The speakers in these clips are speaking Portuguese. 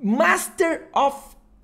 Master of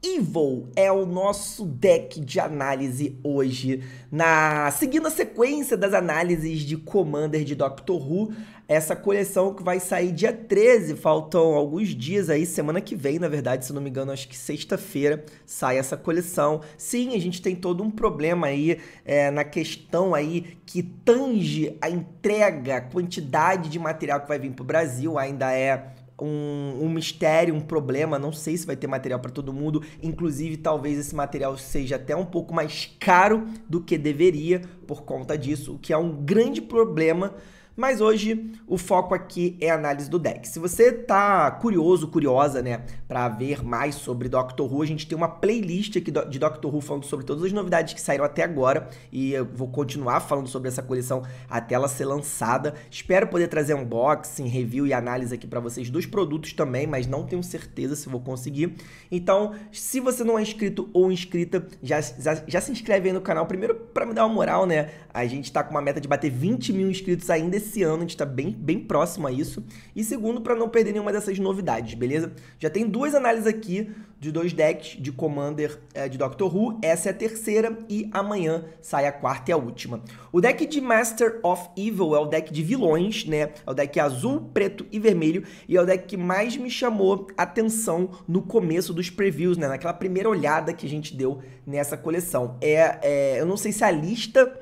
Evil é o nosso deck de análise hoje, na seguindo a sequência das análises de Commander de Doctor Who, essa coleção que vai sair dia 13, faltam alguns dias aí, semana que vem, na verdade, se não me engano, acho que sexta-feira sai essa coleção. Sim, a gente tem todo um problema aí é, na questão aí que tange a entrega, a quantidade de material que vai vir para o Brasil, ainda é um, um mistério, um problema. Não sei se vai ter material para todo mundo. Inclusive, talvez esse material seja até um pouco mais caro do que deveria por conta disso, o que é um grande problema mas hoje o foco aqui é a análise do deck. Se você tá curioso, curiosa, né, para ver mais sobre Doctor Who, a gente tem uma playlist aqui de Doctor Who falando sobre todas as novidades que saíram até agora e eu vou continuar falando sobre essa coleção até ela ser lançada. Espero poder trazer unboxing, review e análise aqui para vocês dos produtos também, mas não tenho certeza se vou conseguir. Então, se você não é inscrito ou inscrita, já, já, já se inscreve aí no canal primeiro para me dar uma moral, né? A gente tá com uma meta de bater 20 mil inscritos ainda esse ano, a gente está bem, bem próximo a isso. E segundo, para não perder nenhuma dessas novidades, beleza? Já tem duas análises aqui de dois decks de Commander é, de Doctor Who. Essa é a terceira e amanhã sai a quarta e a última. O deck de Master of Evil é o deck de vilões, né? É o deck azul, preto e vermelho. E é o deck que mais me chamou atenção no começo dos previews, né? Naquela primeira olhada que a gente deu nessa coleção. É, é eu não sei se a lista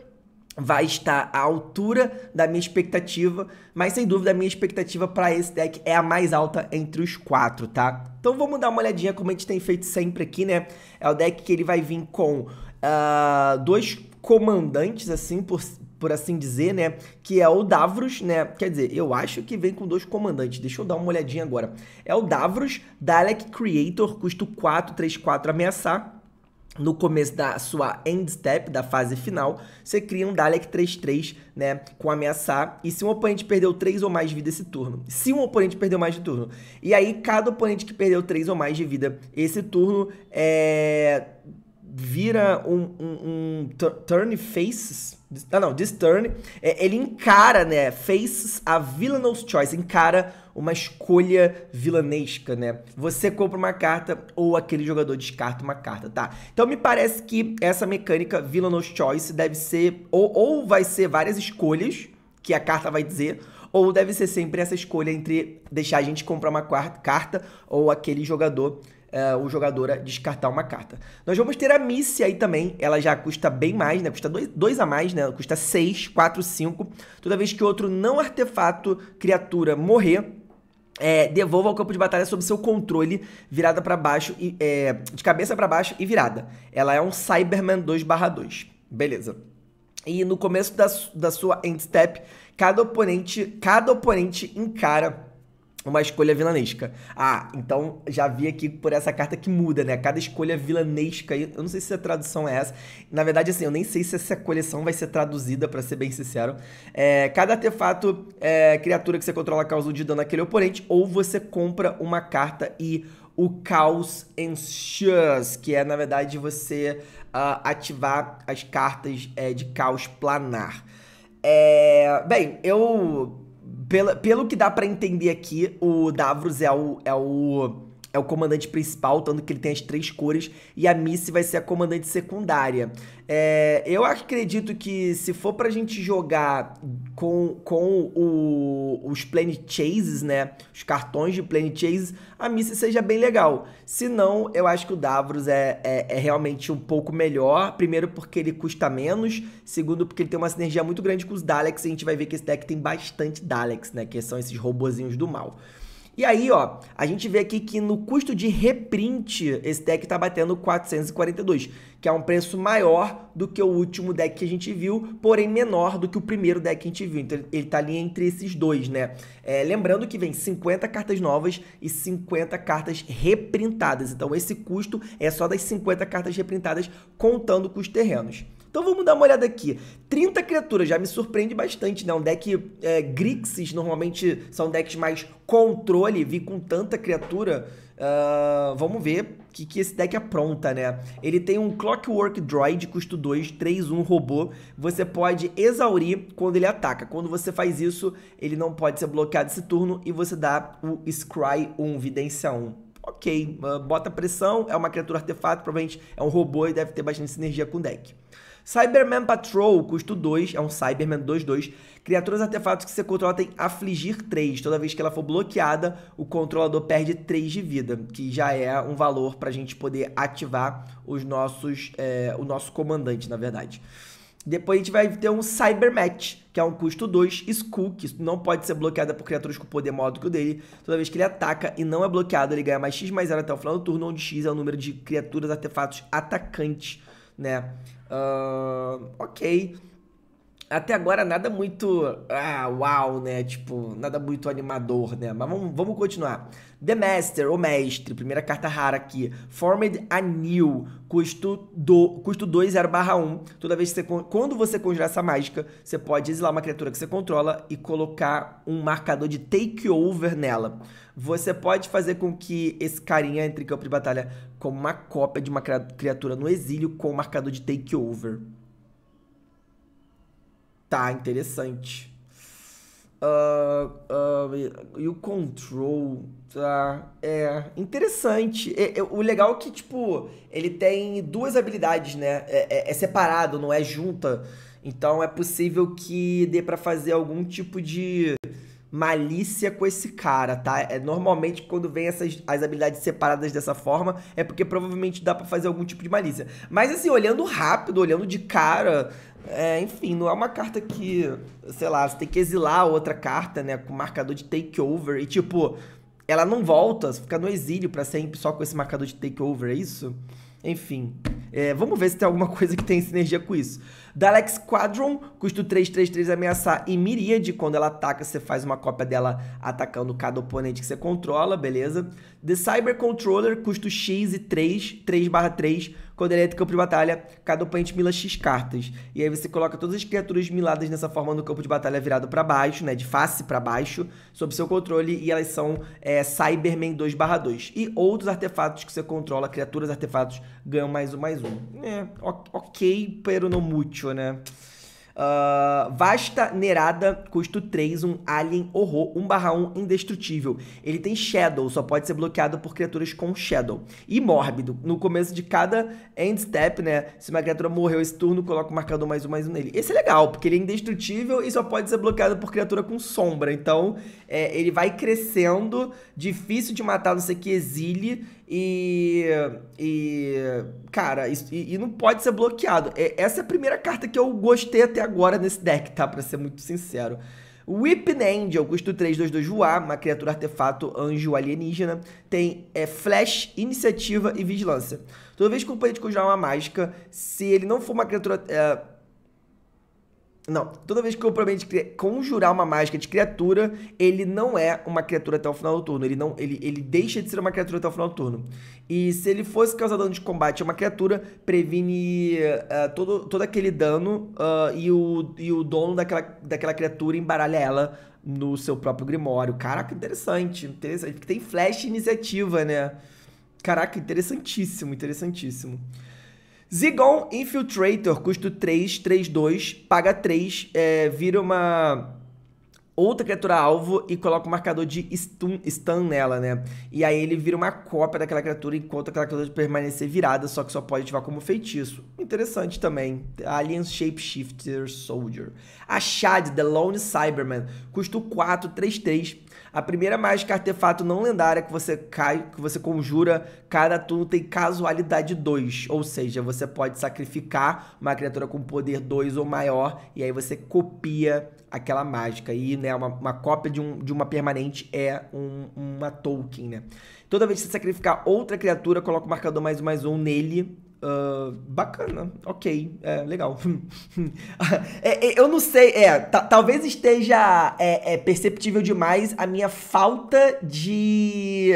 vai estar à altura da minha expectativa, mas sem dúvida a minha expectativa para esse deck é a mais alta entre os quatro, tá? Então vamos dar uma olhadinha como a gente tem feito sempre aqui, né? É o deck que ele vai vir com uh, dois comandantes, assim, por, por assim dizer, né? Que é o Davros, né? Quer dizer, eu acho que vem com dois comandantes. Deixa eu dar uma olhadinha agora. É o Davros, Dalek Creator, custo 4, 3, 4, ameaçar no começo da sua end step, da fase final, você cria um Dalek 3-3, né, com ameaçar, e se um oponente perdeu 3 ou mais de vida esse turno, se um oponente perdeu mais de turno, e aí cada oponente que perdeu 3 ou mais de vida esse turno, é... vira um, um, um turn faces, ah, não, This Turn, é, ele encara, né, faces a Villainous Choice, encara uma escolha vilanesca, né? Você compra uma carta ou aquele jogador descarta uma carta, tá? Então me parece que essa mecânica Villainous Choice deve ser, ou, ou vai ser várias escolhas, que a carta vai dizer, ou deve ser sempre essa escolha entre deixar a gente comprar uma quarta, carta ou aquele jogador uh, o jogador a descartar uma carta. Nós vamos ter a Missy aí também, ela já custa bem mais, né? Custa 2 a mais, né? Custa 6, 4, 5. Toda vez que outro não artefato criatura morrer, é, devolva ao campo de batalha sob seu controle, virada para baixo e é, de cabeça para baixo e virada. Ela é um Cyberman 2/2. Beleza. E no começo da, da sua end step, cada oponente, cada oponente encara uma escolha vilanesca. Ah, então já vi aqui por essa carta que muda, né? Cada escolha vilanesca, eu não sei se a tradução é essa. Na verdade, assim, eu nem sei se essa coleção vai ser traduzida, para ser bem sincero. É, cada artefato, é, criatura que você controla causa um de dano àquele oponente, ou você compra uma carta e o Caos Ensues, que é, na verdade, você uh, ativar as cartas é, de Caos Planar. É, bem, eu pelo pelo que dá para entender aqui, o Davros é o, é o é o comandante principal, tanto que ele tem as três cores, e a Missy vai ser a comandante secundária. É, eu acredito que se for pra gente jogar com, com o, os Plane Chases, né? Os cartões de Plane Chases, a Missy seja bem legal. Se não, eu acho que o Davros é, é, é realmente um pouco melhor. Primeiro, porque ele custa menos. Segundo, porque ele tem uma sinergia muito grande com os Daleks, e a gente vai ver que esse deck tem bastante Daleks, né? Que são esses robozinhos do mal. E aí, ó, a gente vê aqui que no custo de reprint, esse deck tá batendo 442, que é um preço maior do que o último deck que a gente viu, porém menor do que o primeiro deck que a gente viu. Então ele tá ali entre esses dois, né? É, lembrando que vem 50 cartas novas e 50 cartas reprintadas. Então esse custo é só das 50 cartas reprintadas contando com os terrenos. Então vamos dar uma olhada aqui. 30 criaturas já me surpreende bastante, né? Um deck é, Grixis normalmente são decks mais controle, vi com tanta criatura. Uh, vamos ver o que, que esse deck apronta, né? Ele tem um Clockwork Droid, custo 2, 3, 1 robô. Você pode exaurir quando ele ataca. Quando você faz isso, ele não pode ser bloqueado esse turno e você dá o Scry 1, Vidência 1 ok, ah, bota pressão, é uma criatura artefato, provavelmente é um robô e deve ter bastante sinergia com o deck. Cyberman Patrol, custo 2, é um Cyberman 2-2. Criaturas artefatos que você controla tem afligir 3. Toda vez que ela for bloqueada, o controlador perde 3 de vida, que já é um valor para a gente poder ativar os nossos, é, o nosso comandante, na verdade. Depois a gente vai ter um Cybermatch, que é um custo 2, Skook, não pode ser bloqueada por criaturas com poder maior do que o dele. Toda vez que ele ataca e não é bloqueado, ele ganha mais X mais 0 até o final do turno, onde X é o número de criaturas, artefatos atacantes, né? Uh, ok até agora nada muito. Ah, uau, né? Tipo, nada muito animador, né? Mas vamos, vamos continuar. The Master, o mestre, primeira carta rara aqui. Formed a New, custo, do, custo 2, barra 1 Toda vez que você. Quando você conjurar essa mágica, você pode exilar uma criatura que você controla e colocar um marcador de takeover nela. Você pode fazer com que esse carinha entre em campo de batalha como uma cópia de uma criatura no exílio com o marcador de takeover. Tá, interessante. Uh, uh, e o control, tá? É interessante. É, é, o legal é que, tipo, ele tem duas habilidades, né? É, é, é separado, não é junta. Então é possível que dê para fazer algum tipo de malícia com esse cara, tá? É, normalmente quando vem essas as habilidades separadas dessa forma, é porque provavelmente dá para fazer algum tipo de malícia. Mas assim, olhando rápido, olhando de cara, é, enfim, não é uma carta que, sei lá, você tem que exilar outra carta, né? Com marcador de takeover. E tipo, ela não volta, fica no exílio para sempre só com esse marcador de takeover, é isso? Enfim. É, vamos ver se tem alguma coisa que tem sinergia com isso. Dalex Quadron custo 3, 3, 3 ameaçar e Miríade. Quando ela ataca, você faz uma cópia dela atacando cada oponente que você controla, beleza? The Cyber Controller, custo X e 3, 3 barra 3, quando ele entra em campo de batalha, cada oponente mila X cartas. E aí você coloca todas as criaturas miladas nessa forma no campo de batalha virado para baixo, né? De face para baixo, sob seu controle, e elas são é, Cyberman 2 2. E outros artefatos que você controla, criaturas, artefatos, ganham mais um, mais um. É, ok, pero no mucho, né? Uh, Vasta Nerada, custo 3, um alien horror, 1/1 indestrutível. Ele tem Shadow, só pode ser bloqueado por criaturas com Shadow. E Mórbido, no começo de cada end step, né? Se uma criatura morreu esse turno, coloca o marcador mais um mais um nele. Esse é legal, porque ele é indestrutível e só pode ser bloqueado por criatura com sombra. Então, é, ele vai crescendo, difícil de matar, não sei que exile e. E. Cara, isso, e, e, não pode ser bloqueado. É, essa é a primeira carta que eu gostei até agora nesse deck, tá? Pra ser muito sincero. Whipped Angel, custo 3, 2, 2 voar, uma criatura artefato anjo alienígena, tem é, flash, iniciativa e vigilância. Toda vez que o companheiro conjurar uma mágica, se ele não for uma criatura é, não, toda vez que eu prometo conjurar uma mágica de criatura, ele não é uma criatura até o final do turno. Ele não, ele, ele deixa de ser uma criatura até o final do turno. E se ele fosse causar dano de combate a uma criatura, previne uh, todo, todo aquele dano uh, e, o, e o dono daquela, daquela criatura embaralha ela no seu próprio grimório. Caraca, interessante, interessante. Porque tem flash iniciativa, né? Caraca, interessantíssimo, interessantíssimo. Zigon Infiltrator, custo 3, 3, 2, paga 3, é, vira uma outra criatura alvo e coloca o marcador de stun, stun nela, né? E aí ele vira uma cópia daquela criatura enquanto aquela criatura permanecer virada, só que só pode ativar como feitiço. Interessante também. Alien Shapeshifter Soldier. A Shad, The Lone Cyberman, custo 4, 3, 3. A primeira mágica artefato não lendária que você cai, que você conjura cada turno tem casualidade 2, ou seja, você pode sacrificar uma criatura com poder 2 ou maior e aí você copia aquela mágica. E né, uma, uma cópia de, um, de uma permanente é um, uma token, né? Toda vez que você sacrificar outra criatura, coloca o marcador mais um mais um nele ah, bacana, ok, é, legal. é, é, eu não sei, é, talvez esteja é, é, perceptível demais a minha falta de.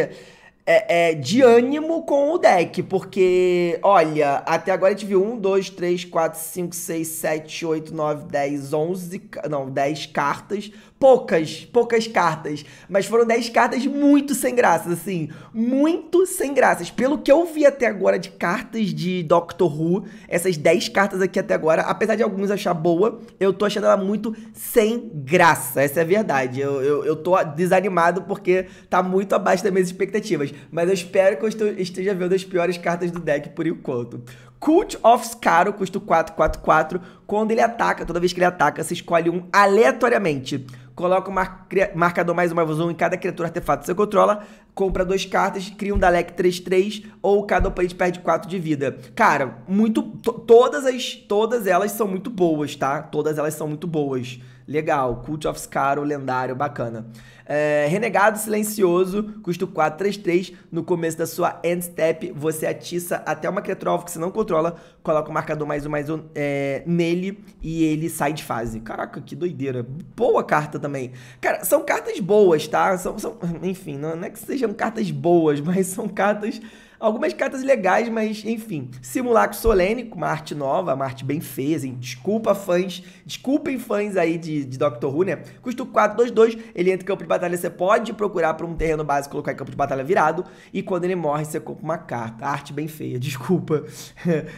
É, é, de ânimo com o deck, porque, olha, até agora a gente viu 1, 2, 3, 4, 5, 6, 7, 8, 9, 10, 11, não, 10 cartas poucas, poucas cartas, mas foram 10 cartas muito sem graças, assim, muito sem graças. Pelo que eu vi até agora de cartas de Doctor Who, essas 10 cartas aqui até agora, apesar de alguns achar boa, eu tô achando ela muito sem graça, essa é a verdade. Eu, eu, eu tô desanimado porque tá muito abaixo das minhas expectativas, mas eu espero que eu esteja vendo as piores cartas do deck por enquanto. Cult of Scaro, custo 444, quando ele ataca, toda vez que ele ataca, você escolhe um aleatoriamente coloca um mar marcador mais uma mais um em cada criatura artefato que você controla, compra duas cartas, cria um Dalek 3-3 ou cada oponente perde 4 de vida. Cara, muito todas as todas elas são muito boas, tá? Todas elas são muito boas. Legal, Cult of Scar, lendário, bacana. É, Renegado Silencioso, custo 433. No começo da sua end step, você atiça até uma criatura alvo que você não controla, coloca o marcador mais um mais um é, nele e ele sai de fase. Caraca, que doideira. Boa carta também. Cara, são cartas boas, tá? São, são enfim, não é que sejam cartas boas, mas são cartas Algumas cartas legais, mas enfim. Simulacro Solene, uma arte nova, uma arte bem feia, assim. Desculpa, fãs. Desculpem fãs aí de, de Doctor Who, né? Custo 422, ele entra em campo de batalha, você pode procurar por um terreno básico colocar em campo de batalha virado. E quando ele morre, você compra uma carta. Arte bem feia, desculpa.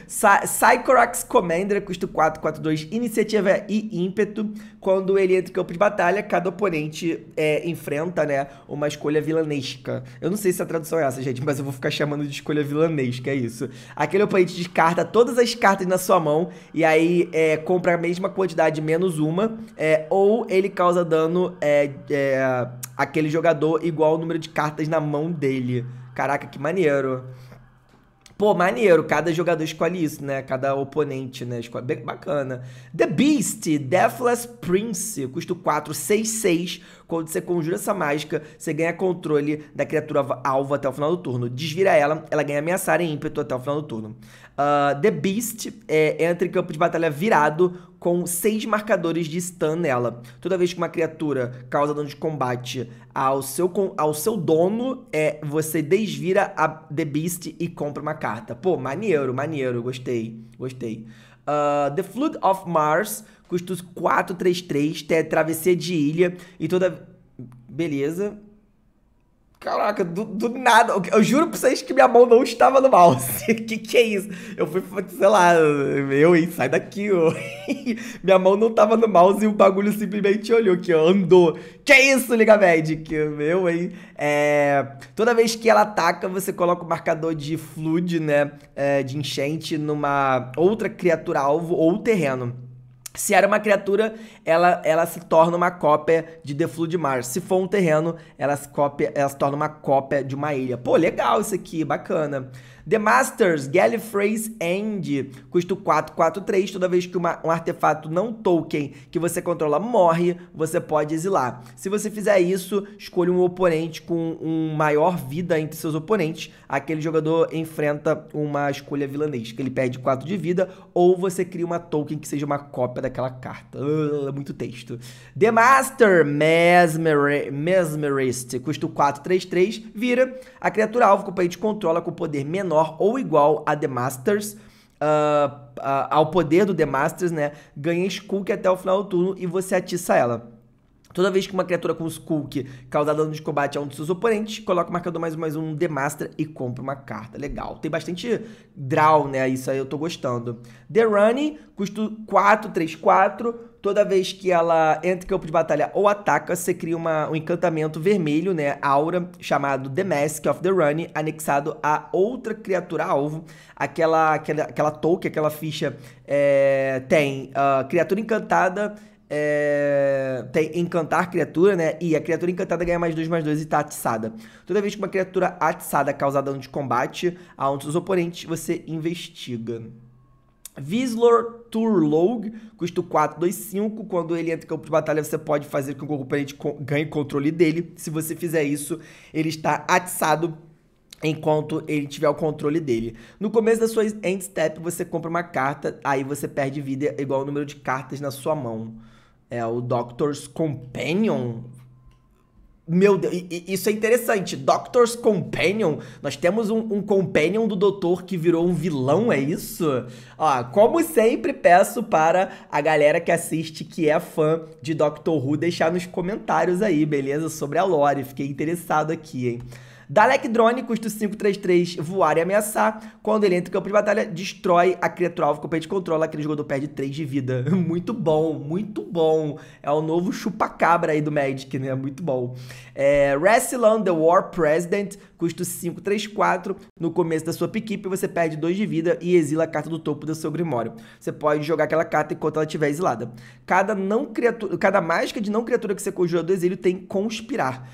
Psychorax Commander, custo 442, iniciativa e ímpeto. Quando ele entra em campo de batalha, cada oponente é, enfrenta, né, uma escolha vilanesca. Eu não sei se a tradução é essa, gente, mas eu vou ficar chamando de escolha vilanês, que é isso. Aquele oponente descarta todas as cartas na sua mão e aí é, compra a mesma quantidade menos uma, é, ou ele causa dano é, é, aquele jogador igual ao número de cartas na mão dele. Caraca, que maneiro. Pô, maneiro, cada jogador escolhe isso, né? Cada oponente, né? Escolhe. Bem bacana. The Beast, Deathless Prince, custo 4, 6, 6. Quando você conjura essa mágica, você ganha controle da criatura alvo até o final do turno. Desvira ela, ela ganha ameaçar e ímpeto até o final do turno. Uh, The Beast é, entra em campo de batalha virado com seis marcadores de stun nela. Toda vez que uma criatura causa dano de combate ao seu, ao seu dono, é você desvira a The Beast e compra uma carta. Pô, maneiro, maneiro, gostei, gostei. Uh, The Flood of Mars, custo 433, travessia de ilha e toda... Beleza, Caraca, do, do, nada. Eu juro pra vocês que minha mão não estava no mouse. que que é isso? Eu fui, sei lá, eu, hein, sai daqui, ô. minha mão não estava no mouse e o bagulho simplesmente olhou que andou. Que é isso, Liga Magic? Meu, hein? É, toda vez que ela ataca, você coloca o marcador de flood, né? É, de enchente numa outra criatura alvo ou terreno. Se era uma criatura, ela, ela se torna uma cópia de The Flu de Mars. Se for um terreno, ela se, cópia, ela se torna uma cópia de uma ilha. Pô, legal isso aqui, bacana. The Masters, Gallifrey's End. Custo 443. Toda vez que uma, um artefato não token que você controla morre, você pode exilar. Se você fizer isso, escolha um oponente com um maior vida entre seus oponentes. Aquele jogador enfrenta uma escolha vilanesca. Ele perde 4 de vida ou você cria uma token que seja uma cópia daquela carta. Uh, muito texto. The Master Mesmer Mesmerist. Custo 433. Vira. A criatura alvo que o oponente controla com poder menor menor ou igual a The Masters. Uh, uh, ao poder do The Masters, né? Ganha Skulk até o final do turno e você atiça ela. Toda vez que uma criatura com Skulk causa dano de combate a um dos seus oponentes, coloca o marcador mais um mais um The Master e compra uma carta. Legal. Tem bastante draw, né? Isso aí eu tô gostando. The Runny, custo 4, 3, 4. Toda vez que ela entra em campo de batalha ou ataca, você cria uma, um encantamento vermelho, né? Aura, chamado The Mask of the Rune, anexado a outra criatura alvo. Aquela, aquela, aquela token, aquela ficha é, tem uh, criatura encantada. É, tem encantar criatura, né? E a criatura encantada ganha mais 2 mais 2 e tá atiçada. Toda vez que uma criatura atiçada é causa dano de combate a um dos oponentes, você investiga. Vislor Turlog, custo 425. Quando ele entra em campo de batalha, você pode fazer com que o oponente ganhe controle dele. Se você fizer isso, ele está atiçado enquanto ele tiver o controle dele. No começo da sua end step, você compra uma carta, aí você perde vida igual ao número de cartas na sua mão. É o Doctor's Companion? Meu Deus, isso é interessante. Doctor's Companion. Nós temos um, um, Companion do Doutor que virou um vilão, é isso? Ó, como sempre, peço para a galera que assiste, que é fã de Doctor Who, deixar nos comentários aí, beleza? Sobre a lore. Fiquei interessado aqui, hein? Dalek Drone, custo 533, voar e ameaçar. Quando ele entra em campo de batalha, destrói a criatura alvo que o pet controla. Aquele jogador perde 3 de vida. Muito bom, muito bom. É o novo chupacabra aí do Magic, né? Muito bom. É, Rassilon, The War President, custo 534. No começo da sua equipe, você perde 2 de vida e exila a carta do topo do seu Grimório. Você pode jogar aquela carta enquanto ela estiver exilada. Cada, não criatura, cada mágica de não criatura que você conjura do exílio tem Conspirar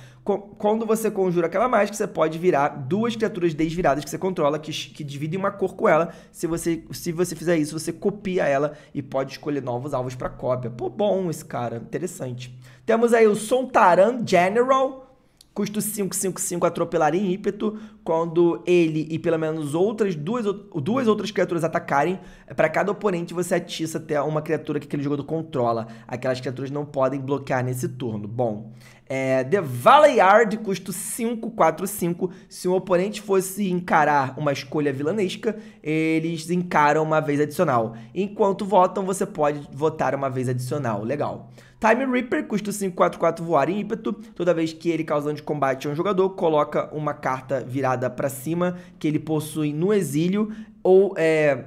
quando você conjura aquela mágica, você pode virar duas criaturas desviradas que você controla, que, que dividem uma cor com ela. Se você, se você fizer isso, você copia ela e pode escolher novos alvos para cópia. Pô, bom esse cara, interessante. Temos aí o Sontaran General, Custo 555 atropelar em ímpeto. Quando ele e pelo menos outras duas, duas outras criaturas atacarem, é para cada oponente você atiça até uma criatura que aquele jogador controla. Aquelas criaturas não podem bloquear nesse turno. Bom, é, The Valley Yard, custo 545. Se um oponente fosse encarar uma escolha vilanesca, eles encaram uma vez adicional. Enquanto votam, você pode votar uma vez adicional. Legal. Time Reaper, custa 544 voar em ímpeto. Toda vez que ele causa um de combate a um jogador, coloca uma carta virada para cima que ele possui no exílio ou é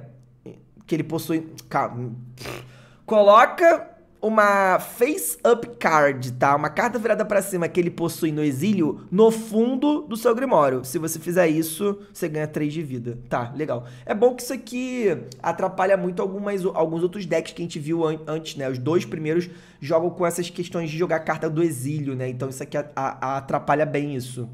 que ele possui Calma. coloca uma face-up card, tá? Uma carta virada para cima que ele possui no exílio no fundo do seu grimório. Se você fizer isso, você ganha 3 de vida. Tá, legal. É bom que isso aqui atrapalha muito algumas, alguns outros decks que a gente viu an antes, né? Os dois primeiros jogam com essas questões de jogar carta do exílio, né? Então isso aqui a a atrapalha bem isso.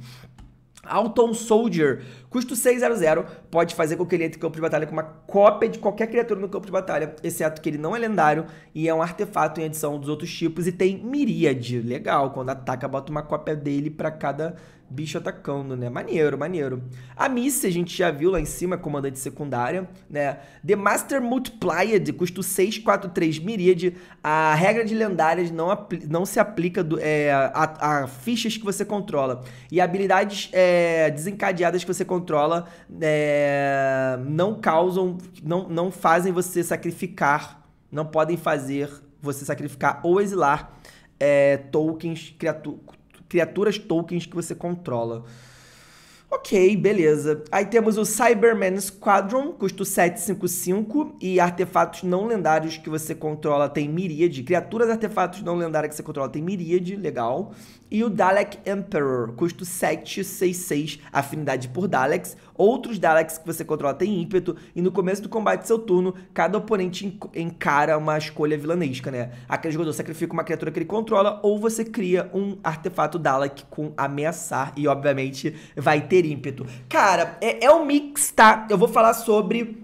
Alton Soldier, custo 600, pode fazer com que ele entre em campo de batalha com uma cópia de qualquer criatura no campo de batalha, exceto que ele não é lendário e é um artefato em adição dos outros tipos e tem miríade. Legal, quando ataca, bota uma cópia dele para cada bicho atacando, né? Maneiro, maneiro. A Missy, a gente já viu lá em cima, comandante secundária, né? The Master Multiplied, custo 643 Miríade. A regra de lendárias não, não se aplica do, é, a, a, fichas que você controla. E habilidades é, desencadeadas que você controla é, não causam, não, não fazem você sacrificar, não podem fazer você sacrificar ou exilar é, tokens, criaturas criaturas tokens que você controla. Ok, beleza. Aí temos o Cyberman Squadron, custo 755, e artefatos não lendários que você controla tem miríade. Criaturas artefatos não lendários que você controla tem miríade, legal e o Dalek Emperor, custo 766, afinidade por Daleks. Outros Daleks que você controla têm ímpeto, e no começo do combate do seu turno, cada oponente encara uma escolha vilanesca, né? Aquele jogador sacrifica uma criatura que ele controla, ou você cria um artefato Dalek com ameaçar, e obviamente vai ter ímpeto. Cara, é, é um mix, tá? Eu vou falar sobre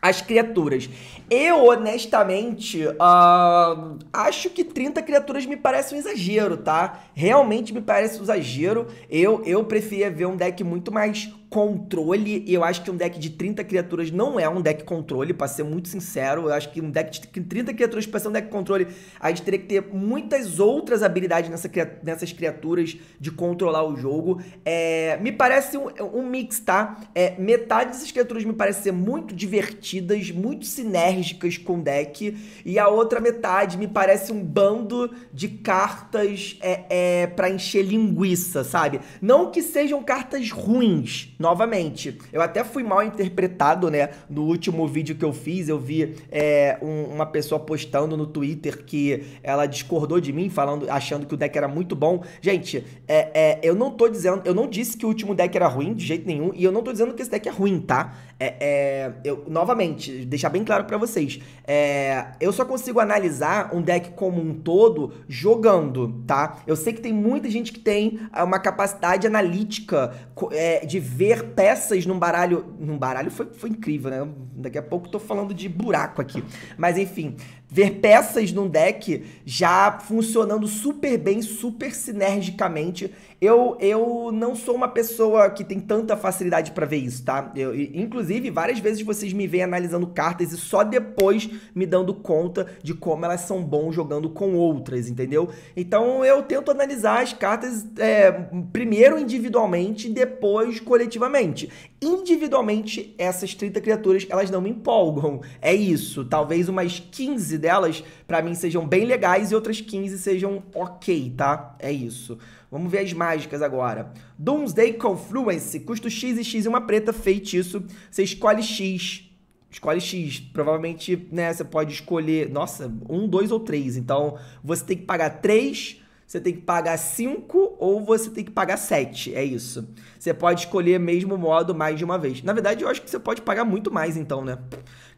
as criaturas. Eu, honestamente, uh, acho que 30 criaturas me parece um exagero, tá? Realmente me parece um exagero. Eu, eu preferia ver um deck muito mais controle, eu acho que um deck de 30 criaturas não é um deck controle, para ser muito sincero. Eu acho que um deck de 30 criaturas para ser um deck controle, a gente teria que ter muitas outras habilidades nessa, nessas criaturas de controlar o jogo. É, me parece um, um mix, tá? É, metade dessas criaturas me parece ser muito divertidas, muito sinérgicas com o deck, e a outra metade me parece um bando de cartas é, é, para encher linguiça, sabe? Não que sejam cartas ruins, novamente. Eu até fui mal interpretado, né? No último vídeo que eu fiz, eu vi é, um, uma pessoa postando no Twitter que ela discordou de mim, falando, achando que o deck era muito bom. Gente, é, é, eu não tô dizendo, eu não disse que o último deck era ruim de jeito nenhum, e eu não tô dizendo que esse deck é ruim, tá? É, é, eu, novamente, deixar bem claro para vocês. É, eu só consigo analisar um deck como um todo jogando, tá? Eu sei que tem muita gente que tem ah, uma capacidade analítica é, de ver peças num baralho. Num baralho foi, foi incrível, né? Daqui a pouco tô falando de buraco aqui. Mas enfim, ver peças num deck já funcionando super bem, super sinergicamente. Eu, eu não sou uma pessoa que tem tanta facilidade para ver isso, tá? Eu, inclusive, várias vezes vocês me veem analisando cartas e só depois me dando conta de como elas são bons jogando com outras, entendeu? Então eu tento analisar as cartas é, primeiro individualmente, depois coletivamente. Individualmente, essas 30 criaturas, elas não me empolgam. É isso. Talvez umas 15 delas, para mim, sejam bem legais e outras 15 sejam ok, tá? É isso. Vamos ver as mágicas agora. Doomsday Confluence, custo X e X e uma preta, feitiço. Você escolhe X. Escolhe X. Provavelmente, né, você pode escolher... Nossa, um, dois ou três. Então, você tem que pagar três você tem que pagar 5 ou você tem que pagar 7. É isso. Você pode escolher mesmo modo mais de uma vez. Na verdade, eu acho que você pode pagar muito mais, então, né?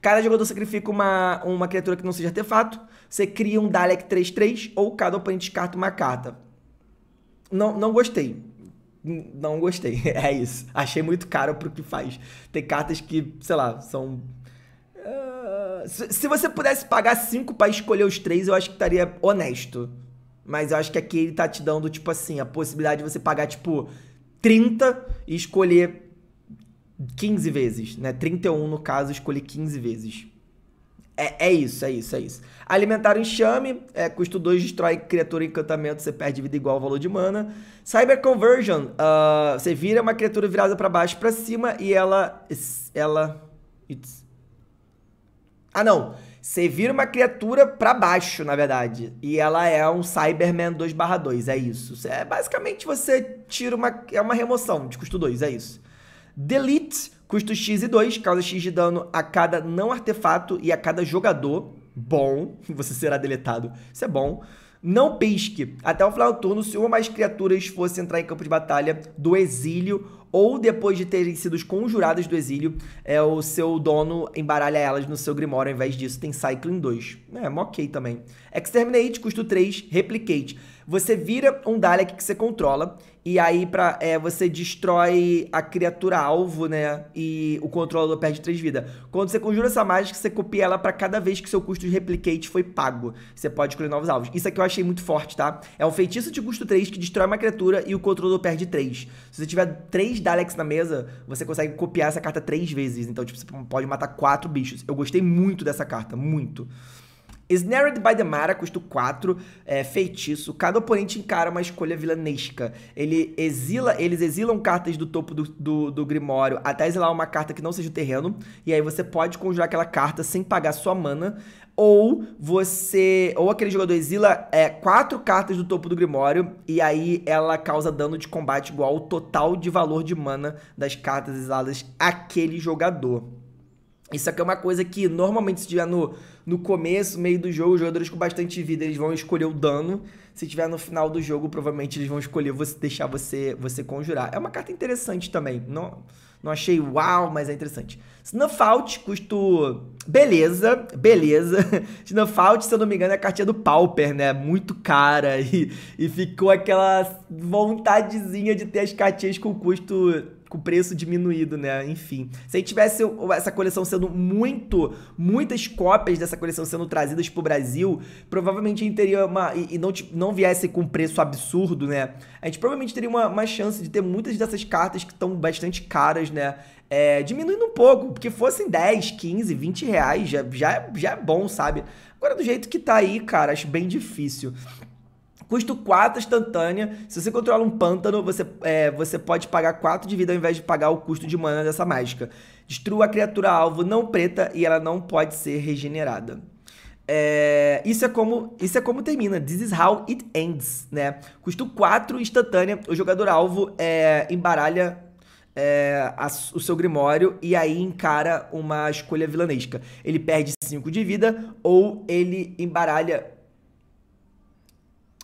Cada jogador sacrifica uma, uma criatura que não seja artefato. Você cria um Dalek 3-3 ou cada oponente descarta uma carta. Não, não gostei. Não gostei. É isso. Achei muito caro pro que faz. Tem cartas que, sei lá, são ah, se você pudesse pagar 5 para escolher os três, eu acho que estaria honesto. Mas eu acho que aqui ele tá te dando, tipo assim, a possibilidade de você pagar, tipo, 30 e escolher 15 vezes, né? 31 no caso, escolhi 15 vezes. É, é isso, é isso, é isso. Alimentar o enxame, é, custo 2, destrói criatura encantamento, você perde vida igual ao valor de mana. Cyber Conversion, uh, você vira uma criatura virada para baixo para cima e ela. Ela. It's... Ah, não! Você vira uma criatura para baixo, na verdade. E ela é um Cyberman 2/2, é isso. É basicamente você tira uma é uma remoção de custo 2, é isso. Delete, custo X e 2, causa X de dano a cada não artefato e a cada jogador. Bom, você será deletado. Isso é bom. Não pisque. Até o final do turno, se uma ou mais criaturas fosse entrar em campo de batalha do exílio ou depois de terem sido conjuradas do exílio, é, o seu dono embaralha elas no seu grimório, ao invés disso tem Cycling 2. É, ok também. Exterminate, custo 3, Replicate. Você vira um Dalek que você controla e aí pra, é, você destrói a criatura alvo, né? E o controlador perde 3 vidas. Quando você conjura essa mágica, você copia ela para cada vez que seu custo de replicate foi pago. Você pode escolher novos alvos. Isso aqui eu achei muito forte, tá? É um feitiço de custo 3 que destrói uma criatura e o controlador perde 3. Se você tiver 3 Daleks na mesa, você consegue copiar essa carta 3 vezes. Então, tipo, você pode matar 4 bichos. Eu gostei muito dessa carta, muito. Snared by the Mara custa 4, é, feitiço. Cada oponente encara uma escolha vilanesca. Ele exila, eles exilam cartas do topo do, do, do, Grimório até exilar uma carta que não seja o terreno. E aí você pode conjurar aquela carta sem pagar sua mana. Ou você. Ou aquele jogador exila é, quatro cartas do topo do Grimório. E aí ela causa dano de combate igual ao total de valor de mana das cartas exiladas aquele jogador. Isso aqui é uma coisa que normalmente se tiver no, no começo, meio do jogo, os jogadores com bastante vida, eles vão escolher o dano. Se tiver no final do jogo, provavelmente eles vão escolher você deixar você você conjurar. É uma carta interessante também. Não não achei uau, mas é interessante. Snuff Out, custo beleza, beleza. Snuff Out, se eu não me engano, é a cartinha do Pauper, né? Muito cara e, e ficou aquela vontadezinha de ter as cartinhas com custo com o preço diminuído, né? Enfim. Se a gente tivesse essa coleção sendo muito, muitas cópias dessa coleção sendo trazidas pro Brasil, provavelmente a gente teria uma. E, e não, tipo, não viesse com preço absurdo, né? A gente provavelmente teria uma, uma chance de ter muitas dessas cartas que estão bastante caras, né? É, diminuindo um pouco, porque fossem 10, 15, 20 reais já, já, já é bom, sabe? Agora, do jeito que tá aí, cara, acho bem difícil. Custo 4 instantânea. Se você controla um pântano, você, é, você pode pagar 4 de vida ao invés de pagar o custo de mana dessa mágica. Destrua a criatura alvo não preta e ela não pode ser regenerada. É, isso, é como, isso é como termina. This is how it ends, né? Custo 4 instantânea. O jogador alvo é, embaralha é, a, o seu grimório e aí encara uma escolha vilanesca. Ele perde 5 de vida ou ele embaralha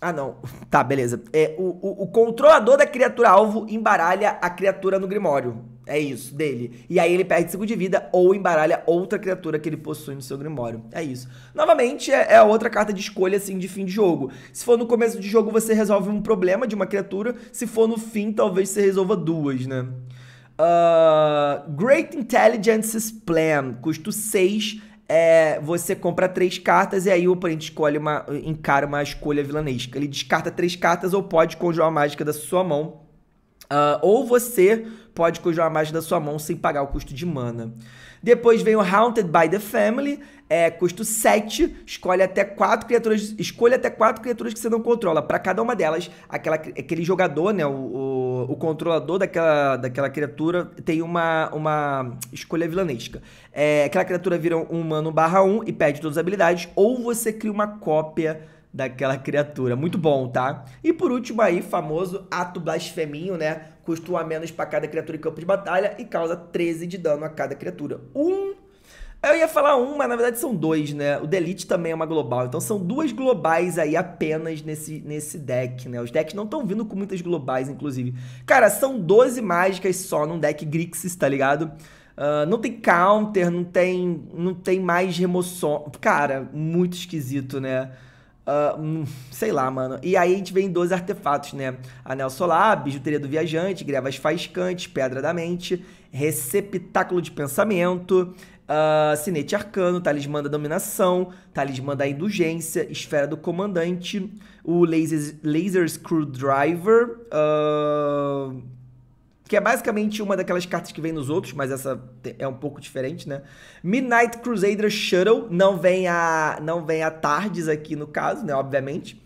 ah, não. Tá, beleza. É, o, o, o controlador da criatura alvo embaralha a criatura no Grimório. É isso, dele. E aí ele perde 5 de vida ou embaralha outra criatura que ele possui no seu Grimório. É isso. Novamente, é, é outra carta de escolha, assim, de fim de jogo. Se for no começo de jogo, você resolve um problema de uma criatura. Se for no fim, talvez você resolva duas, né? Uh, Great Intelligence's Plan. Custo 6 é, você compra três cartas e aí o oponente escolhe uma, encara uma escolha vilanesca. Ele descarta três cartas ou pode conjurar a mágica da sua mão. Uh, ou você pode conjurar a mágica da sua mão sem pagar o custo de mana. Depois vem o Haunted by the Family, é, custo 7, escolhe até quatro criaturas, escolha até quatro criaturas que você não controla. Para cada uma delas, aquela, aquele jogador, né, o, o, o, controlador daquela, daquela criatura tem uma, uma escolha vilanesca. É, aquela criatura vira um humano barra 1 e perde todas as habilidades, ou você cria uma cópia daquela criatura. Muito bom, tá? E por último aí, famoso ato blasfeminho, né? Custo a menos para cada criatura em campo de batalha e causa 13 de dano a cada criatura. Um eu ia falar uma, na verdade são dois, né? O Delete também é uma global. Então são duas globais aí apenas nesse, nesse deck, né? Os decks não estão vindo com muitas globais, inclusive. Cara, são 12 mágicas só num deck Grixis, tá ligado? Uh, não tem counter, não tem, não tem mais remoção. Cara, muito esquisito, né? Uh, sei lá, mano. E aí a gente vem 12 artefatos, né? Anel solar, bijuteria do viajante, grevas faiscantes, pedra da mente, receptáculo de pensamento, uh, ah, Sinete Arcano, Talismã da Dominação, Talismã da Indulgência, Esfera do Comandante, o Laser, laser Screwdriver, uh, que é basicamente uma daquelas cartas que vem nos outros, mas essa é um pouco diferente, né? Midnight Crusader Shuttle, não vem a, não vem a Tardes aqui no caso, né? Obviamente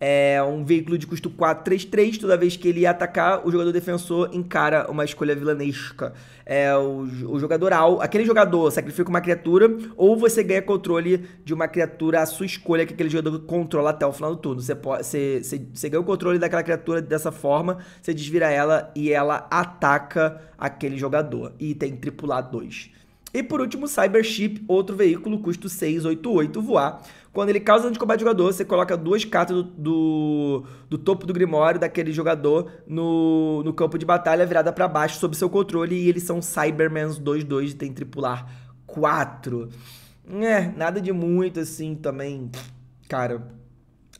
é um veículo de custo 4-3-3. Toda vez que ele atacar, o jogador defensor encara uma escolha vilanesca. É, o, o jogador ao, aquele jogador sacrifica uma criatura ou você ganha controle de uma criatura à sua escolha que aquele jogador controla até o final do turno. Você, pode, você, você, você ganha o controle daquela criatura dessa forma, você desvira ela e ela ataca aquele jogador. E tem tripular 2. E por último, Cybership, outro veículo, custo 688 voar. Quando ele causa dano de combate do jogador, você coloca duas cartas do, do, do, topo do grimório daquele jogador no, no campo de batalha virada para baixo sob seu controle. E eles são Cybermans 2-2 e tem tripular 4. É, nada de muito assim também, cara.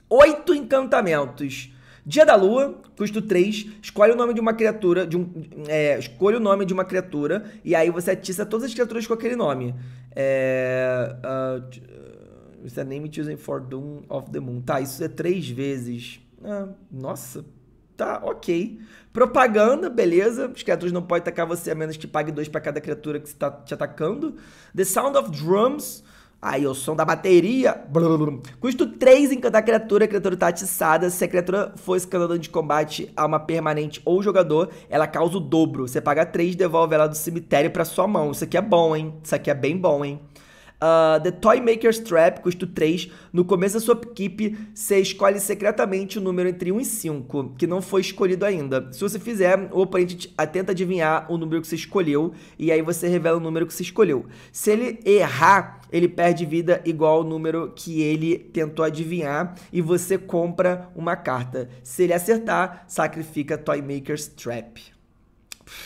Oito encantamentos Dia da Lua, custo 3, escolhe o nome de uma criatura, de um, é, escolha o nome de uma criatura, e aí você atiça todas as criaturas com aquele nome. É, uh, você name chosen for Doom of the Moon. Tá, isso é três vezes. Ah, nossa, tá, ok. Propaganda, beleza. Os criaturas não podem atacar você a menos que pague dois para cada criatura que está te atacando. The Sound of Drums. Aí o som da bateria. custo 3 em cada criatura. A criatura está atiçada. Se a criatura for escandalando de combate a uma permanente ou jogador, ela causa o dobro. Você paga 3 devolve ela do cemitério para sua mão. Isso aqui é bom, hein? Isso aqui é bem bom, hein? Uh, The Toy Trap custa 3. No começo da sua upkeep, você escolhe secretamente o número entre 1 e 5, que não foi escolhido ainda. Se você fizer, o oponente ah, tenta adivinhar o número que você escolheu, e aí você revela o número que você escolheu. Se ele errar, ele perde vida igual ao número que ele tentou adivinhar, e você compra uma carta. Se ele acertar, sacrifica Toy Trap.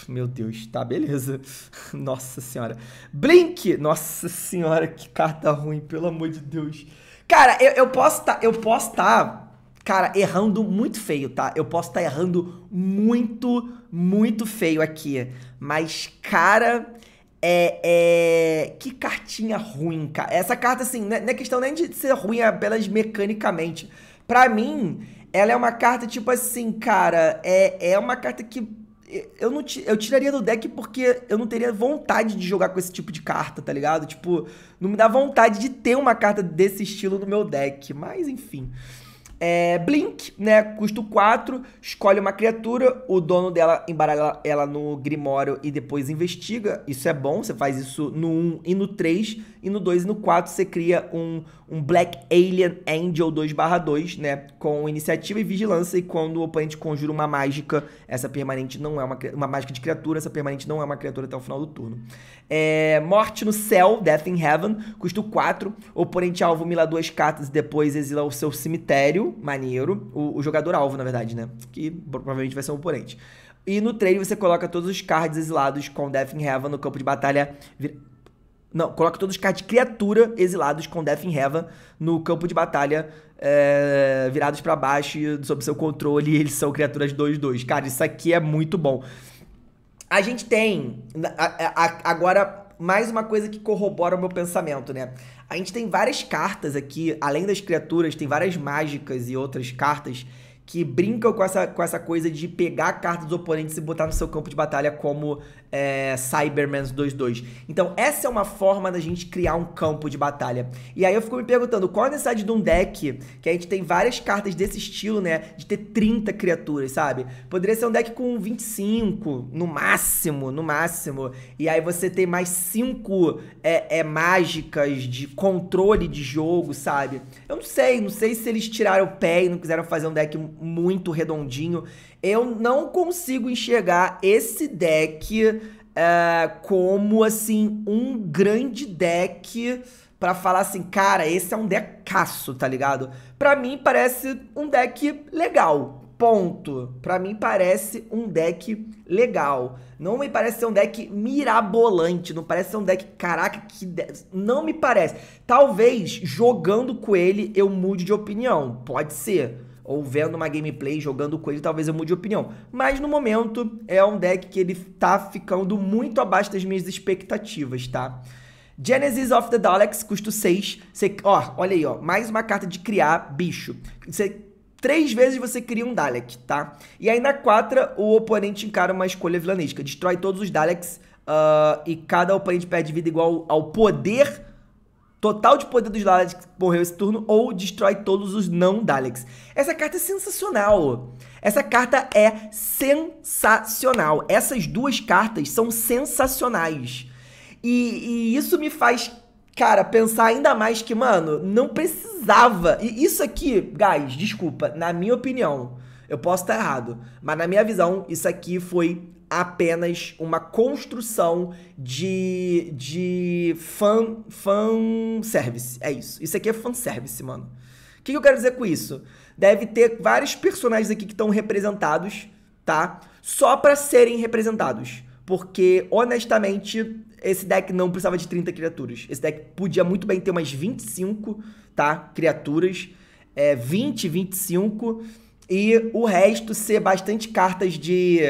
Meu Deus, tá, beleza. Nossa senhora. Blink! Nossa senhora, que carta ruim, pelo amor de Deus. Cara, eu, eu posso tá, eu posso tá, cara, errando muito feio, tá? Eu posso tá errando muito, muito feio aqui. Mas, cara, é, é, Que cartinha ruim, cara. Essa carta, assim, não é, não é questão nem de ser ruim apenas mecanicamente. Pra mim, ela é uma carta, tipo assim, cara, é, é uma carta que eu não eu tiraria do deck porque eu não teria vontade de jogar com esse tipo de carta, tá ligado? Tipo, não me dá vontade de ter uma carta desse estilo no meu deck, mas enfim. É, Blink, né? Custo 4, escolhe uma criatura, o dono dela embaralha ela no Grimório e depois investiga. Isso é bom, você faz isso no 1 e no 3, e no 2 e no 4 você cria um, um Black Alien Angel 2/2, né? Com iniciativa e vigilância, e quando o oponente conjura uma mágica, essa permanente não é uma, uma mágica de criatura, essa permanente não é uma criatura até o final do turno. É, morte no Céu, Death in Heaven, custo 4, o oponente alvo mila duas cartas e depois exila o seu cemitério maneiro, o, o jogador alvo, na verdade, né? Que provavelmente vai ser um oponente. E no trade você coloca todos os cards exilados com Death in Heaven no campo de batalha. Vir... Não, coloca todos os cards criatura exilados com Death in Heaven no campo de batalha é... virados para baixo sob seu controle e eles são criaturas 2-2. Cara, isso aqui é muito bom. A gente tem. A, a, a, agora, mais uma coisa que corrobora o meu pensamento, né? A gente tem várias cartas aqui, além das criaturas, tem várias mágicas e outras cartas que brincam com essa, com essa coisa de pegar a carta dos oponentes e botar no seu campo de batalha como é, Cybermans 22. Então, essa é uma forma da gente criar um campo de batalha. E aí eu fico me perguntando, qual a necessidade de um deck que a gente tem várias cartas desse estilo, né? De ter 30 criaturas, sabe? Poderia ser um deck com 25, no máximo, no máximo. E aí você tem mais 5 é, é, mágicas de controle de jogo, sabe? Eu não sei, não sei se eles tiraram o pé e não quiseram fazer um deck muito redondinho eu não consigo enxergar esse deck uh, como assim um grande deck para falar assim, cara, esse é um decaço, tá ligado? Para mim parece um deck legal. Ponto. Para mim parece um deck legal. Não me parece ser um deck mirabolante, não parece ser um deck, caraca, que de... não me parece. Talvez jogando com ele eu mude de opinião, pode ser ou vendo uma gameplay, jogando com ele, talvez eu mude de opinião. Mas no momento é um deck que ele tá ficando muito abaixo das minhas expectativas, tá? Genesis of the Daleks, custo 6. Você, ó, olha aí, ó. Mais uma carta de criar bicho. Você Três vezes você cria um Dalek, tá? E aí na 4, o oponente encara uma escolha vilanesca. Destrói todos os Daleks uh, e cada oponente perde vida igual ao poder total de poder dos Daleks que morreu esse turno ou destrói todos os não Daleks. Essa carta é sensacional. Essa carta é sensacional. Essas duas cartas são sensacionais. E, e isso me faz, cara, pensar ainda mais que, mano, não precisava. E isso aqui, guys, desculpa, na minha opinião, eu posso estar errado, mas na minha visão, isso aqui foi apenas uma construção de, de fan, fan service. É isso. Isso aqui é fan service, mano. O que, que eu quero dizer com isso? Deve ter vários personagens aqui que estão representados, tá? Só para serem representados. Porque, honestamente, esse deck não precisava de 30 criaturas. Esse deck podia muito bem ter umas 25, tá? Criaturas. É, 20, 25. E o resto ser bastante cartas de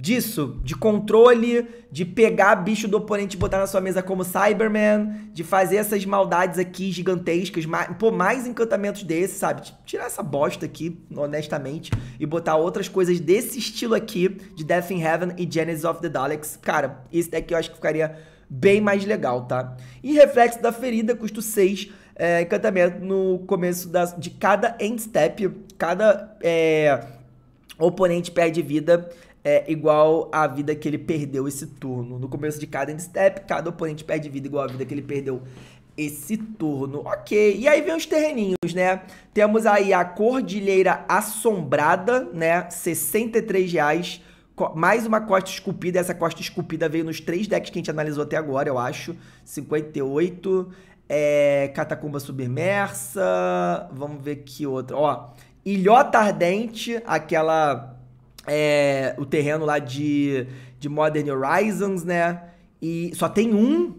disso, de controle, de pegar bicho do oponente e botar na sua mesa como Cyberman, de fazer essas maldades aqui gigantescas, pô, mais encantamentos desses, sabe? Tirar essa bosta aqui, honestamente, e botar outras coisas desse estilo aqui, de Death in Heaven e Genesis of the Daleks. Cara, esse daqui eu acho que ficaria bem mais legal, tá? E Reflexo da Ferida, custo 6, é, encantamento no começo das de cada end step, cada é, oponente perde vida é igual à vida que ele perdeu esse turno. No começo de cada step, cada oponente perde vida igual à vida que ele perdeu esse turno. Ok, e aí vem os terreninhos, né? Temos aí a Cordilheira Assombrada, né? R$ 63,00. Mais uma costa esculpida. Essa costa esculpida veio nos três decks que a gente analisou até agora, eu acho. 58. É, Catacumba Submersa. Vamos ver que outra. Ó, Ilhota Ardente, aquela é, o terreno lá de, de Modern Horizons, né? E só tem um.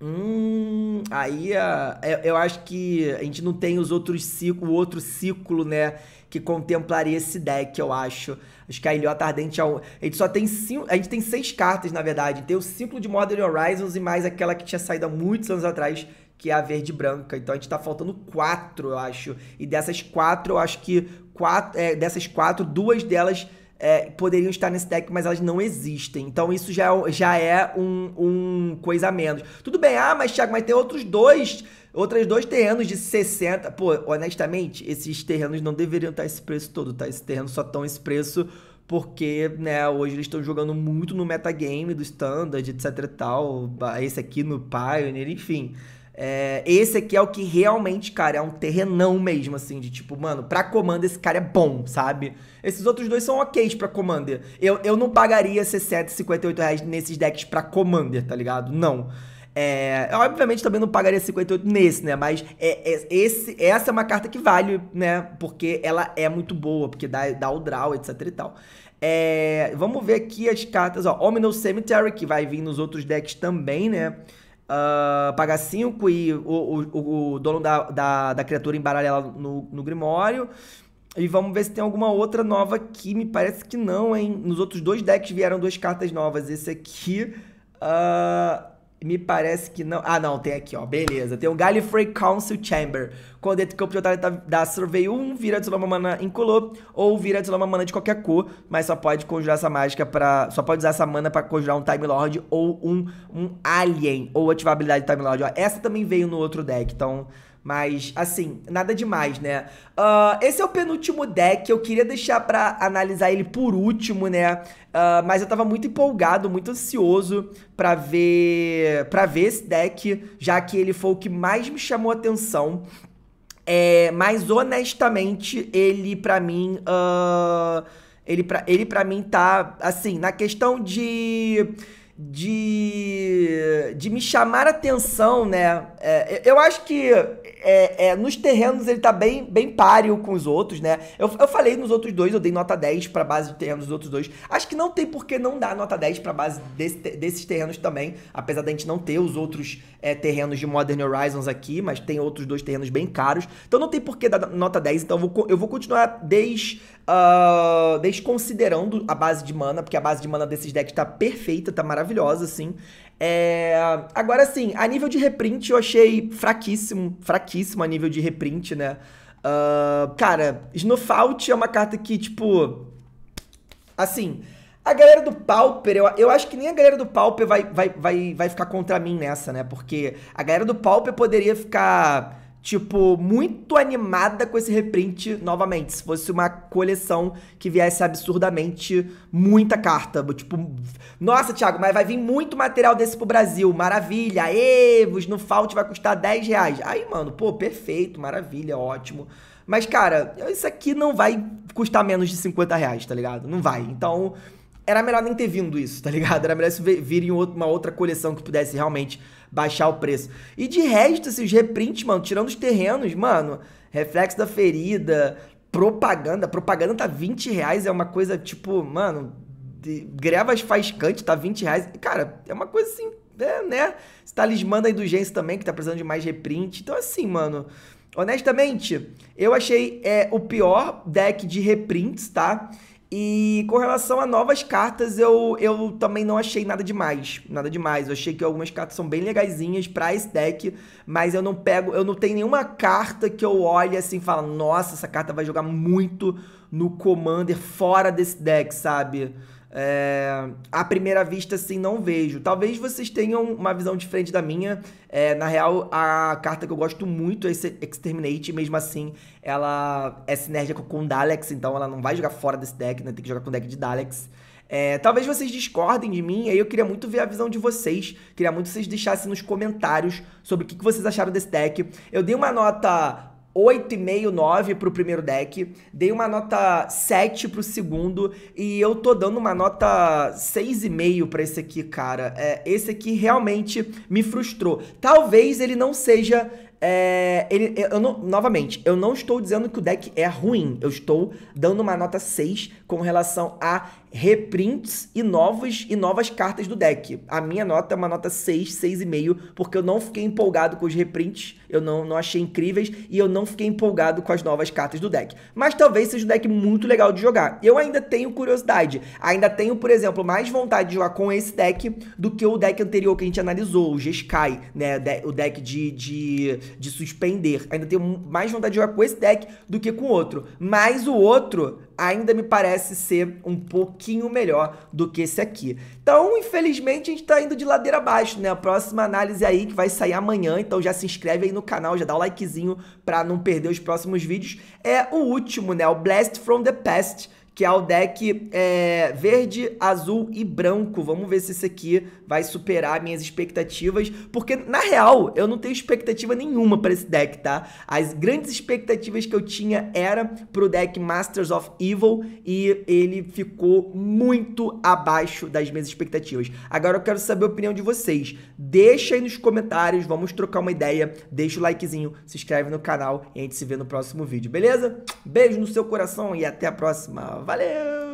Hum, aí é, é, eu acho que a gente não tem os outros ciclo, o outro ciclo, né? Que contemplaria esse deck, eu acho. Acho que a Ilhota Ardente é um. A gente só tem cinco. A gente tem seis cartas, na verdade. Tem o ciclo de Modern Horizons e mais aquela que tinha saído há muitos anos atrás, que é a verde branca. Então a gente tá faltando quatro, eu acho. E dessas quatro, eu acho que quatro, é, dessas quatro, duas delas é, poderiam estar nesse deck, mas elas não existem. Então isso já, é já é um, um coisa a menos. Tudo bem, ah, mas Thiago, mas tem outros dois, outros dois terrenos de 60. Pô, honestamente, esses terrenos não deveriam estar esse preço todo, tá? Esses terrenos só estão esse preço porque, né, hoje eles estão jogando muito no metagame do standard, etc e tal, esse aqui no Pioneer, enfim. É, esse aqui é o que realmente, cara, é um terrenão mesmo, assim, de tipo, mano, pra Commander esse cara é bom, sabe? Esses outros dois são ok pra Commander. Eu, eu não pagaria 60, 58 reais nesses decks pra Commander, tá ligado? Não. É, obviamente também não pagaria 58 nesse, né? Mas é, é, esse, essa é uma carta que vale, né? Porque ela é muito boa, porque dá, dá o draw, etc e tal. É, vamos ver aqui as cartas, ó. Ominous Cemetery, que vai vir nos outros decks também, né? uh, pagar 5 e o, o, o, dono da, da, da criatura embaralha ela no, no Grimório. E vamos ver se tem alguma outra nova aqui. Me parece que não, hein? Nos outros dois decks vieram duas cartas novas. Esse aqui. Uh, me parece que não. Ah, não, tem aqui, ó. Beleza. Tem o Gallifrey Council Chamber. Quando do é campo de otário da, da Survey 1, vira de uma mana incolor ou vira de uma mana de qualquer cor, mas só pode conjurar essa mágica para Só pode usar essa mana para conjurar um Time Lord ou um, um Alien, ou ativar a habilidade de Time Lord. Ó, essa também veio no outro deck, então mas, assim, nada demais, né? Uh, esse é o penúltimo deck, eu queria deixar pra analisar ele por último, né? Uh, mas eu tava muito empolgado, muito ansioso pra ver, pra ver esse deck, já que ele foi o que mais me chamou atenção. É, mas, honestamente, ele pra mim... Uh, ele, pra, ele pra mim tá, assim, na questão de de, de me chamar atenção, né? É, eu acho que é, é, nos terrenos ele tá bem, bem páreo com os outros, né? Eu, eu falei nos outros dois, eu dei nota 10 pra base de terrenos dos outros dois. Acho que não tem por que não dar nota 10 pra base desse, desses terrenos também, apesar da gente não ter os outros é, terrenos de Modern Horizons aqui, mas tem outros dois terrenos bem caros. Então não tem por que dar nota 10, então eu vou, eu vou continuar desde uh, ah, desconsiderando a base de mana, porque a base de mana desses decks tá perfeita, tá maravilhosa maravilhosa, assim. É... Agora, assim, a nível de reprint, eu achei fraquíssimo, fraquíssimo a nível de reprint, né? Uh, cara, Snowfault é uma carta que, tipo. Assim, a galera do Pauper, eu, eu acho que nem a galera do Pauper vai, vai, vai, vai ficar contra mim nessa, né? Porque a galera do Pauper poderia ficar tipo, muito animada com esse reprint novamente. Se fosse uma coleção que viesse absurdamente muita carta. Tipo, nossa, Thiago, mas vai vir muito material desse pro Brasil. Maravilha, evos, no falte vai custar 10 reais. Aí, mano, pô, perfeito, maravilha, ótimo. Mas, cara, isso aqui não vai custar menos de 50 reais, tá ligado? Não vai. Então, era melhor nem ter vindo isso, tá ligado? Era melhor isso vir em uma outra coleção que pudesse realmente baixar o preço. E de resto, esses assim, reprints, mano, tirando os terrenos, mano, reflexo da ferida, propaganda, propaganda tá 20 reais, é uma coisa tipo, mano, grevas faiscante tá 20 reais. Cara, é uma coisa assim, é, né? Esse talismã da indulgência também, que tá precisando de mais reprint. Então, assim, mano, honestamente, eu achei é, o pior deck de reprints, tá? E com relação a novas cartas, eu, eu também não achei nada demais. Nada demais. Eu achei que algumas cartas são bem legaisinhas pra esse deck, mas eu não pego, eu não tenho nenhuma carta que eu olhe assim e falo, nossa, essa carta vai jogar muito no Commander fora desse deck, sabe? É, à primeira vista, sim, não vejo. Talvez vocês tenham uma visão diferente da minha. É, na real, a carta que eu gosto muito é Exterminate, mesmo assim, ela é sinérgica com Daleks, então ela não vai jogar fora desse deck, né? Tem que jogar com deck de Daleks. É, talvez vocês discordem de mim, aí eu queria muito ver a visão de vocês. Queria muito que vocês deixassem nos comentários sobre o que vocês acharam desse deck. Eu dei uma nota 8,5, 9 pro primeiro deck, dei uma nota 7 pro segundo e eu tô dando uma nota 6,5 para esse aqui, cara. É, esse aqui realmente me frustrou. Talvez ele não seja é, ele, eu novamente, eu não estou dizendo que o deck é ruim. Eu estou dando uma nota 6 com relação a reprints e novos e novas cartas do deck. A minha nota é uma nota 6, 6,5, porque eu não fiquei empolgado com os reprints, eu não, não achei incríveis e eu não fiquei empolgado com as novas cartas do deck. Mas talvez seja um deck muito legal de jogar. Eu ainda tenho curiosidade, ainda tenho, por exemplo, mais vontade de jogar com esse deck do que o deck anterior que a gente analisou, o G-Sky, né, o deck de, de, de suspender. Ainda tenho mais vontade de jogar com esse deck do que com o outro. Mas o outro ainda me parece ser um pouquinho melhor do que esse aqui. Então, infelizmente, a gente está indo de ladeira abaixo, né? A próxima análise aí que vai sair amanhã, então já se inscreve aí no canal, já dá o likezinho para não perder os próximos vídeos. É o último, né? O Blast from the Past que é o deck é, verde, azul e branco. Vamos ver se esse aqui vai superar minhas expectativas, porque na real eu não tenho expectativa nenhuma para esse deck, tá? As grandes expectativas que eu tinha era pro deck Masters of Evil e ele ficou muito abaixo das minhas expectativas. Agora eu quero saber a opinião de vocês. Deixa aí nos comentários, vamos trocar uma ideia, deixa o likezinho, se inscreve no canal e a gente se vê no próximo vídeo, beleza? Beijo no seu coração e até a próxima. Valeu!